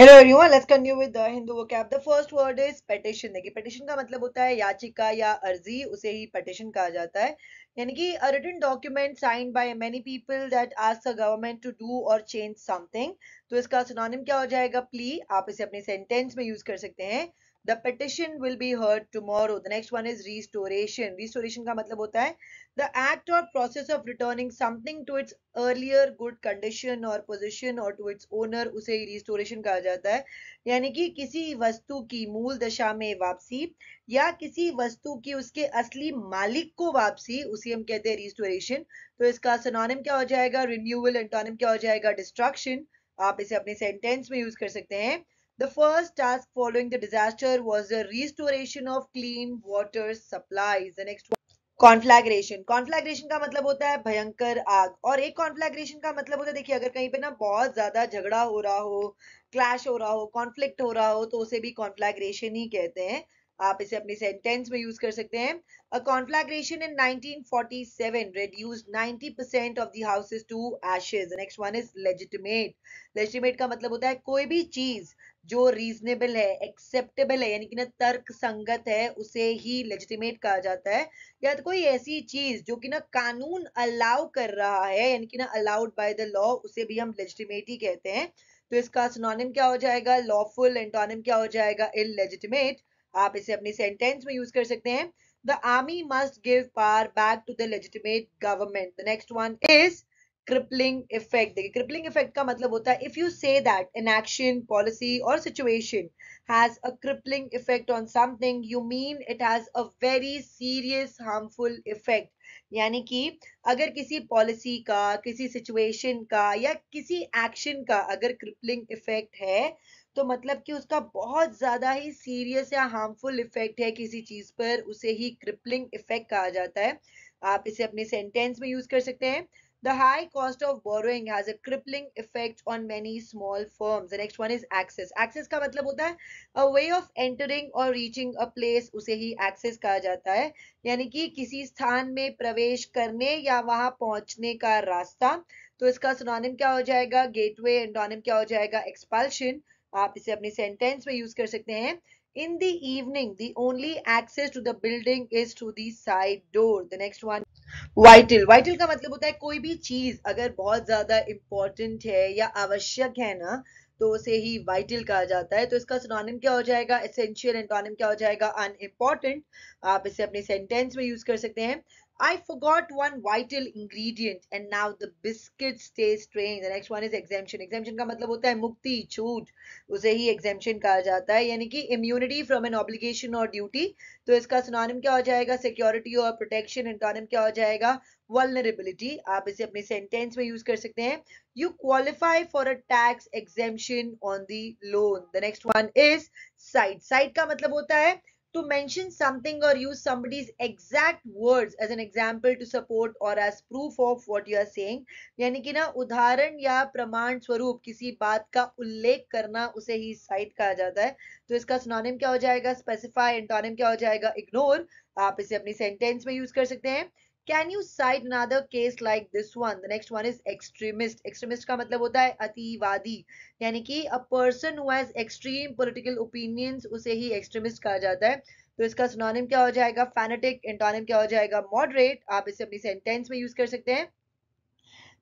Hello everyone let's continue with Hindu vocab the first word is petition देखिए petition का मतलब होता है याचिका या अर्जी उसे ही पेटिशन कहा जाता है यानी कि a written document sign by many people that ask the government to do और चेंज समथिंग तो इसका सिनोनिम क्या हो जाएगा प्ली आप इसे अपने सेंटेंस में यूज कर सकते हैं the petition will be heard tomorrow the next one is restoration restoration का मतलब होता है द एक्ट और process of returning something to its earlier good condition और पोजिशन और टू इट्स ओनर उसे रिस्टोरेशन कहा जाता है यानी कि किसी वस्तु की मूल दशा में वापसी या किसी वस्तु की उसके असली मालिक को वापसी उसे हम कहते हैं रिस्टोरेशन तो इसका सनोनिम क्या हो जाएगा रिन्यूअल एंटोनिम क्या हो जाएगा डिस्ट्रक्शन आप इसे अपने सेंटेंस में यूज कर सकते हैं The first task following the disaster was the restoration of clean water supplies. The next कॉन्फ्लैग्रेशन कॉन्फ्लैग्रेशन का मतलब होता है भयंकर आग और एक कॉन्फ्लैग्रेशन का मतलब होता है देखिए अगर कहीं पे ना बहुत ज्यादा झगड़ा हो रहा हो क्लैश हो रहा हो कॉन्फ्लिक्ट हो रहा हो तो उसे भी कॉन्फ्लैग्रेशन ही कहते हैं आप इसे अपने सेंटेंस में यूज कर सकते हैं a conflagration in 1947 reduced 90% percent of the to to ashes next one is legitimate Legitimate का मतलब होता है कोई भी चीज जो रीजनेबल है एक्सेप्टेबल है यानी कि ना तर्क संगत है उसे ही लेजिटिमेट कहा जाता है या तो कोई ऐसी चीज जो कि ना कानून अलाउ कर रहा है यानी कि ना अलाउड बाय द लॉ उसे भी हम लेजिटिमेट ही कहते हैं तो इसका सिनोनिम क्या हो जाएगा लॉफुल एंटोनिम क्या हो जाएगा इन लेजिटिमेट आप इसे अपने सेंटेंस में यूज कर सकते हैं the army must give power back to the legitimate government the next one is crippling effect देखिए क्रिपलिंग इफेक्ट का मतलब होता है if you say that an action policy और situation has a crippling effect on something you mean it has a very serious harmful effect यानी कि अगर किसी पॉलिसी का किसी सिचुएशन का या किसी एक्शन का अगर क्रिपलिंग इफेक्ट है तो मतलब कि उसका बहुत ज़्यादा ही सीरियस या हार्मफुल इफेक्ट है किसी चीज़ पर उसे ही क्रिपलिंग इफेक्ट कहा जाता है आप इसे अपने सेंटेंस में यूज़ कर सकते हैं The high cost of borrowing has a crippling effect on many small firms. The next one is access. Access का मतलब होता है a way of entering or reaching a place उसे ही access कहा जाता है यानी कि किसी स्थान में प्रवेश करने या वहां पहुंचने का रास्ता तो इसका सुनानिम क्या हो जाएगा गेटवे एंटोनिम क्या हो जाएगा एक्सपल्शन आप इसे अपने सेंटेंस में यूज कर सकते हैं in the evening the only access to the building is through the side door the next one vital vital का मतलब होता है कोई भी चीज अगर बहुत ज्यादा इंपॉर्टेंट है या आवश्यक है ना तो उसे ही वाइटल कहा जाता है तो इसका सुनानिम क्या हो जाएगा एसेंशियल एंटोनिम क्या हो जाएगा अनइम्पॉर्टेंट आप इसे अपने सेंटेंस में यूज कर सकते हैं I forgot one vital ingredient and now the biscuit stays strange. The next one is exemption. Exemption का मतलब होता है मुक्ति छूट उसे ही exemption कहा जाता है यानी कि immunity from an obligation or duty. तो इसका synonym क्या हो जाएगा security और protection antonym क्या हो जाएगा vulnerability. आप इसे अपने sentence में use कर सकते हैं You qualify for a tax exemption on the loan. The next one is side. Side का मतलब होता है to mention something or use somebody's exact words as an example to support or as proof of what you are saying यानी कि ना उदाहरण या प्रमाण स्वरूप किसी बात का उल्लेख करना उसे ही साइट कहा जाता है तो इसका सुनोनिम क्या हो जाएगा स्पेसिफाई एंटोनिम क्या हो जाएगा इग्नोर आप इसे अपनी सेंटेंस में यूज कर सकते हैं can you cite another case like this one the next one is extremist extremist का मतलब होता है अतिवादी यानी कि a person who has extreme political opinion उसे ही एक्सट्रीमिस्ट कहा जाता है तो इसका सुनोनिम क्या हो जाएगा फैनेटिक इंटोनिम क्या हो जाएगा मॉडरेट आप इसे अपनी सेंटेंस में यूज कर सकते हैं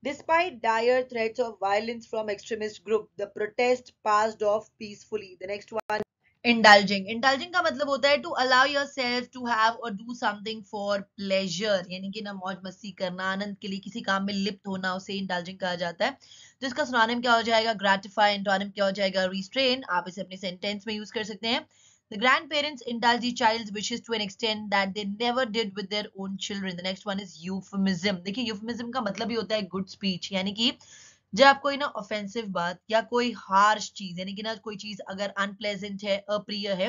Despite dire threats of violence from extremist group, the protest passed off peacefully. The next one indulging indulging का मतलब होता है to allow yourself to have और डू समथिंग फॉर प्लेजर यानी कि ना मौज मस्ती करना आनंद के लिए किसी काम में लिप्त होना उसे इंडल्जिंग कहा जाता है तो इसका सुनानिम क्या हो जाएगा ग्रेटिफाई एंटोनिम क्या हो जाएगा रिस्ट्रेन आप इसे अपने सेंटेंस में यूज कर सकते हैं The grandparents indulge the child's wishes to an extent that they never did with their own children. The next one is euphemism. देखिए euphemism का मतलब ही होता है good speech यानी कि जब कोई ना ऑफेंसिव बात या कोई हार्श चीज यानी कि ना कोई चीज अगर अनप्लेजेंट है अप्रिय है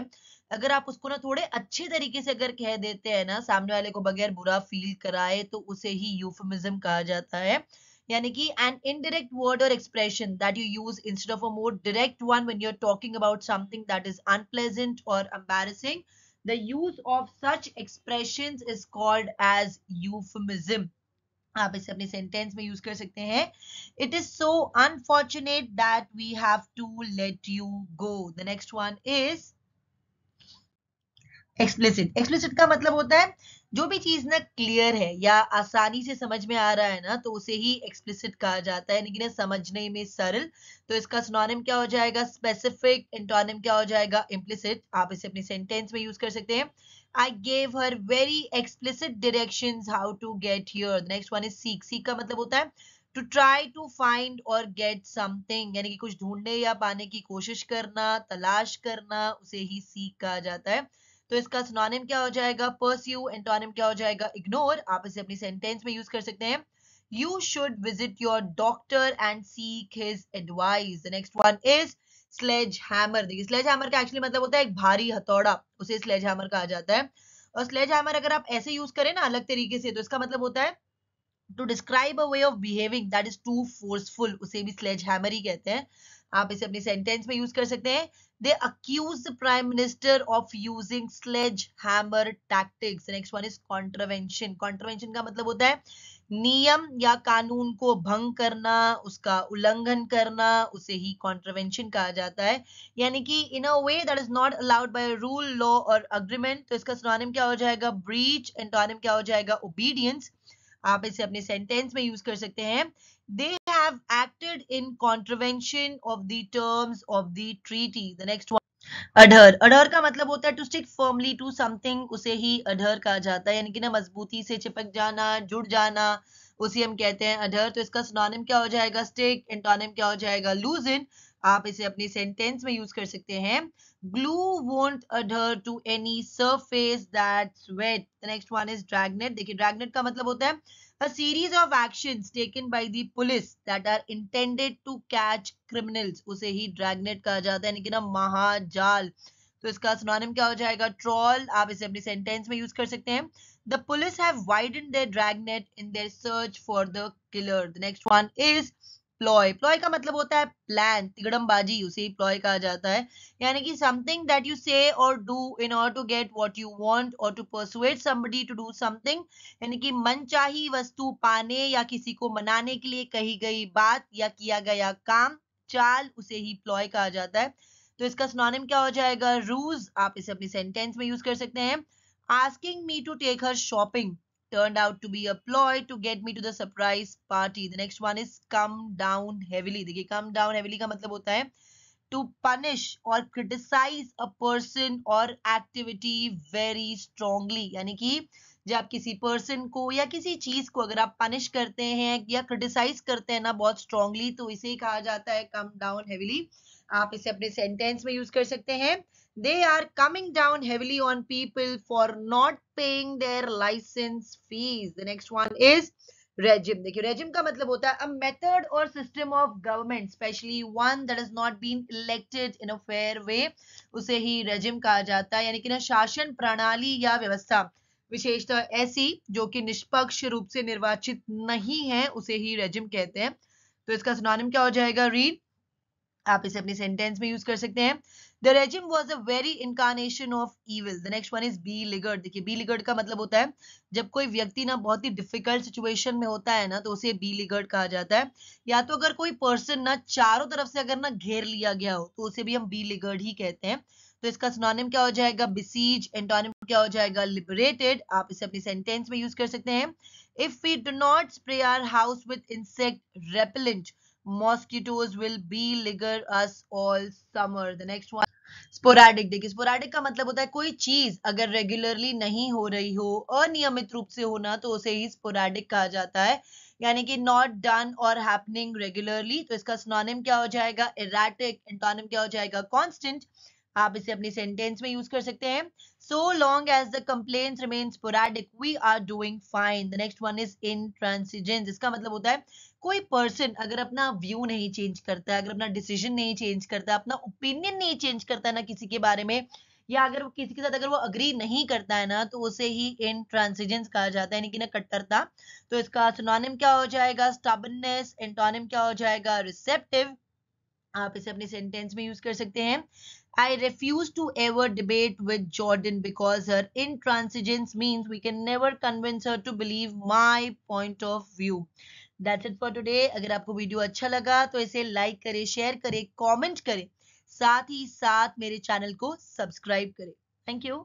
अगर आप उसको ना थोड़े अच्छे तरीके से अगर कह देते हैं ना सामने वाले को बगैर बुरा फील कराए तो उसे ही यूफमिज्म कहा जाता है यानी कि एन इनडायरेक्ट वर्ड और expression that you use instead of a more direct one when you are talking about something that is unpleasant और embarrassing the use of such expressions is called as euphemism आप इसे अपने sentence में use कर सकते हैं it is so unfortunate that we have to let you go the next one is explicit explicit का मतलब होता है जो भी चीज ना क्लियर है या आसानी से समझ में आ रहा है ना तो उसे ही एक्सप्लिसिट कहा जाता है लेकिन समझने में सरल तो इसका सुनोनिम क्या हो जाएगा स्पेसिफिक इंटोनिम क्या हो जाएगा इम्प्लिसिट आप इसे अपने सेंटेंस में यूज कर सकते हैं I gave her very explicit directions how to get here. The next one is seek. Seek का मतलब होता है to try to find or get something. यानी कि कुछ ढूंढने या पाने की कोशिश करना तलाश करना उसे ही seek कहा जाता है तो इसका synonym क्या हो जाएगा Pursue. Antonym क्या हो जाएगा Ignore. आप इसे अपनी sentence में use कर सकते हैं You should visit your doctor and seek his advice. The next one is sledge hammer देखिए स्लेज हैमर का एक्चुअली मतलब होता है एक भारी हथौड़ा उसे स्लेज हैमर कहा जाता है और स्लेज हैमर अगर आप ऐसे यूज करें ना अलग तरीके से तो इसका मतलब होता है to describe a way of behaving that is too forceful उसे भी स्लेज हैमर ही कहते हैं आप इसे अपने सेंटेंस में यूज कर सकते हैं they accuse the prime minister of using sledge hammer tactics next one is contravention contravention का मतलब होता है नियम या कानून को भंग करना उसका उल्लंघन करना उसे ही कॉन्ट्रवेंशन कहा जाता है यानी कि in a way that is not allowed by rule law और अग्रीमेंट तो इसका सुनानिम क्या हो जाएगा ब्रीच एंटोनिम क्या हो जाएगा ओबीडियंस आप इसे अपने सेंटेंस में यूज कर सकते हैं they have acted in contravention of the terms of the treaty the next adhere adhere का मतलब होता है to stick firmly to something उसे ही अडहर कहा जाता है यानी कि ना मजबूती से चिपक जाना जुड़ जाना उसे हम कहते हैं अडहर तो इसका सुनानिम क्या हो जाएगा स्टिक एंटोनिम क्या हो जाएगा लूज इन आप इसे अपने सेंटेंस में यूज कर सकते हैं glue won't adhere to any surface that's wet the next one is dragnet देखिए ड्रैगनेट का मतलब होता है a series of actions taken by the police that are intended to catch criminals use hi dragnet कहा जाता है लेकिन mahajal to iska synonym kya ho jayega troll aap ise apni sentence mein use kar sakte hain the police have widened their dragnet in their search for the killer the next one is ploy ploy का मतलब होता है plan तिगड़मबाजी उसे ploy कहा जाता है यानी कि समथिंग दैट यू से और do in order to get what you want और to persuade somebody to do something यानी कि मनचाही वस्तु पाने या किसी को मनाने के लिए कही गई बात या किया गया काम चाल उसे ही प्लॉय कहा जाता है तो इसका स्नोनिम क्या हो जाएगा रूज आप इसे अपनी सेंटेंस में यूज कर सकते हैं asking me to take her shopping turned out to be a ploy to get me to the surprise party. The next one is come down heavily. देखिए come down heavily का मतलब होता है to punish or criticize a person or activity very strongly. यानी कि जब किसी person को या किसी चीज को अगर आप पनिश करते हैं या क्रिटिसाइज करते हैं ना बहुत स्ट्रांगली तो इसे कहा जाता है कम डाउन हेविली आप इसे अपने सेंटेंस में यूज कर सकते हैं they are coming down heavily on people for not paying their licence fees the next one is regime देखिए रेजिम का मतलब होता है अ मेथड और system of government especially one that is not been elected in a fair way उसे ही regime कहा जाता है यानी कि ना शासन प्रणाली या व्यवस्था विशेषतः ऐसी जो कि निष्पक्ष रूप से निर्वाचित नहीं है उसे ही रेजिम कहते हैं तो इसका सुनानिम क्या हो जाएगा रीड आप इसे अपनी सेंटेंस में यूज कर सकते हैं the regime was a very incarnation of evil the next one is beleaguered देखिए बी लिगर्ड का मतलब होता है जब कोई व्यक्ति ना बहुत ही डिफिकल्ट सिचुएशन में होता है ना तो उसे बी लिगर्ड कहा जाता है या तो अगर कोई पर्सन ना चारों तरफ से अगर ना घेर लिया गया हो तो उसे भी हम बी लिगर्ड ही कहते हैं तो इसका सुनानिम क्या हो जाएगा बिसीज एंटोनिम क्या हो जाएगा लिबरेटेड आप इसे अपनी सेंटेंस में यूज कर सकते हैं if we do not spray our house with insect repellent mosquitoes will beleaguer us all summer the next one sporadic देखिए स्पोरैडिक का मतलब होता है कोई चीज अगर रेगुलरली नहीं हो रही हो अनियमित रूप से होना तो उसे ही स्पोराडिक कहा जाता है यानी कि नॉट डन और हैपनिंग रेगुलरली तो इसका स्नोनिम क्या हो जाएगा इराटिक एंटोनिम क्या हो जाएगा कॉन्स्टेंट आप इसे अपने सेंटेंस में यूज कर सकते हैं so long as the complain remain sporadic we are doing fine the next one is intransigence इसका मतलब होता है कोई पर्सन अगर अपना व्यू नहीं चेंज करता अगर अपना डिसीजन नहीं चेंज करता अपना ओपिनियन नहीं चेंज करता ना किसी के बारे में या अगर वो किसी के साथ अगर वो अग्री नहीं करता है ना तो उसे ही इन ट्रांसिजेंस कहा जाता है यानी कि ना कट्टरता तो इसका सुनानिम क्या हो जाएगा स्टबननेस एंटोनिम क्या हो जाएगा रिसेप्टिव आप इसे अपने सेंटेंस में यूज कर सकते हैं I refuse to ever debate with Jordan because her intransigence means we can never convince her to believe my point of view. That's it for today. अगर आपको वीडियो अच्छा लगा तो इसे लाइक करें शेयर करें कमेंट करें साथ ही साथ मेरे चैनल को सब्सक्राइब करें